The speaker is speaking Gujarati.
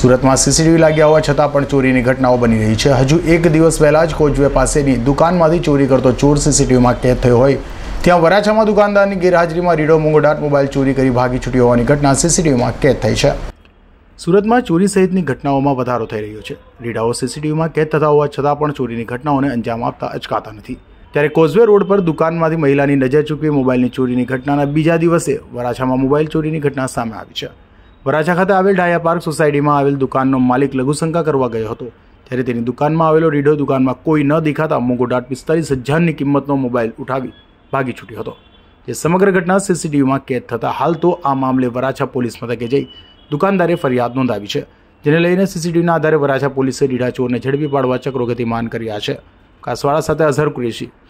સુરતમાં સીસીટીવી લાગ્યા હોવા છતાં પણ ચોરીની ઘટનાઓ બની રહી છે હજુ એક દિવસ પહેલાં જ કોચવે પાસેની દુકાનમાંથી ચોરી કરતો ચોર સીસીટીવીમાં કેદ થયો હોય ત્યાં વરાછામાં દુકાનદારની ગેરહાજરીમાં રીડો મુંગોડાટ મોબાઈલ ચોરી કરી ભાગી છૂટી હોવાની ઘટના સીસીટીવીમાં કેદ થઈ છે સુરતમાં ચોરી સહિતની ઘટનાઓમાં વધારો થઈ રહ્યો છે રીડાઓ સીસીટીવીમાં કેદ થતા હોવા છતાં પણ ચોરીની ઘટનાઓને અંજામ આપતા અચકાતા નથી ત્યારે કોઝવે રોડ પર દુકાનમાંથી મહિલાની નજર ચૂકવી મોબાઈલની ચોરીની ઘટનાના બીજા દિવસે વરાછામાં મોબાઈલ ચોરીની ઘટના સામે આવી છે વરાછા ખાતે આવેલ ડાયા પાર્ક સોસાયટીમાં આવેલ દુકાનનો માલિક લઘુશંકા કરવા ગયો હતો ત્યારે તેની દુકાનમાં આવેલો રીઢો દુકાનમાં કોઈ ન દેખાતા મોગોડાટ પિસ્તાલીસ હજારની કિંમતનો મોબાઈલ ઉઠાવી ભાગી છૂટ્યો હતો જે સમગ્ર ઘટના સીસીટીવીમાં કેદ થતાં હાલ તો આ મામલે વરાછા પોલીસ મથકે જઈ દુકાનદારે ફરિયાદ નોંધાવી છે જેને લઈને સીસીટીવીના આધારે વરાછા પોલીસે રીઢા ચોરને ઝડપી પાડવા ચક્રો ગતિમાન કર્યા છે કાસવાળા સાથે અઝહર કુરેશી